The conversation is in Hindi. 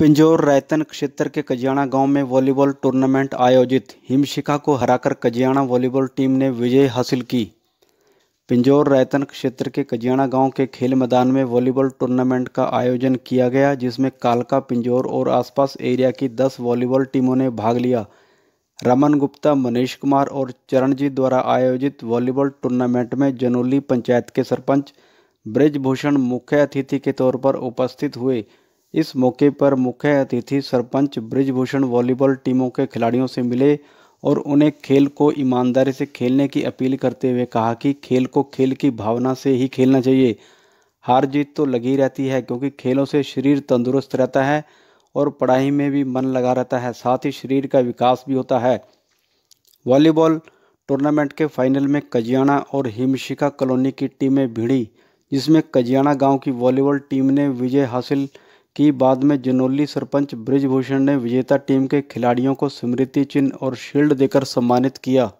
पिंजौर रायतन क्षेत्र के कजियाणा गांव में वॉलीबॉल टूर्नामेंट आयोजित हिमशिखा को हराकर कजियाणा वॉलीबॉल टीम ने विजय हासिल की पिंजौर रायतन क्षेत्र के कजियाणा गांव के खेल मैदान में वॉलीबॉल टूर्नामेंट का आयोजन किया गया जिसमें कालका पिंजौर और आसपास एरिया की 10 वॉलीबॉल टीमों ने भाग लिया रमन गुप्ता मनीष कुमार और चरणजीत द्वारा आयोजित वॉलीबॉल टूर्नामेंट में जनोली पंचायत के सरपंच ब्रजभूषण मुख्य अतिथि के तौर पर उपस्थित हुए इस मौके पर मुख्य अतिथि सरपंच ब्रिजभूषण वॉलीबॉल टीमों के खिलाड़ियों से मिले और उन्हें खेल को ईमानदारी से खेलने की अपील करते हुए कहा कि खेल को खेल की भावना से ही खेलना चाहिए हार जीत तो लगी रहती है क्योंकि खेलों से शरीर तंदुरुस्त रहता है और पढ़ाई में भी मन लगा रहता है साथ ही शरीर का विकास भी होता है वॉलीबॉल टूर्नामेंट के फाइनल में कजियाना और हिमशिखा कॉलोनी की टीमें भिड़ी जिसमें कजियाना गांव की वॉलीबॉल टीम ने विजय हासिल कि बाद में जनोली सरपंच ब्रिजभूषण ने विजेता टीम के खिलाड़ियों को स्मृति चिन्ह और शील्ड देकर सम्मानित किया